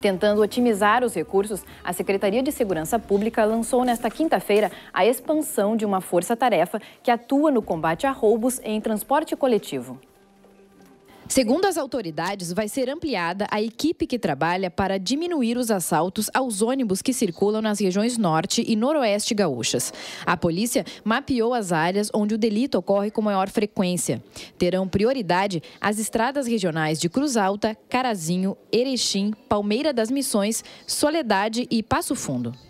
Tentando otimizar os recursos, a Secretaria de Segurança Pública lançou nesta quinta-feira a expansão de uma força-tarefa que atua no combate a roubos em transporte coletivo. Segundo as autoridades, vai ser ampliada a equipe que trabalha para diminuir os assaltos aos ônibus que circulam nas regiões norte e noroeste gaúchas. A polícia mapeou as áreas onde o delito ocorre com maior frequência. Terão prioridade as estradas regionais de Cruz Alta, Carazinho, Erechim, Palmeira das Missões, Soledade e Passo Fundo.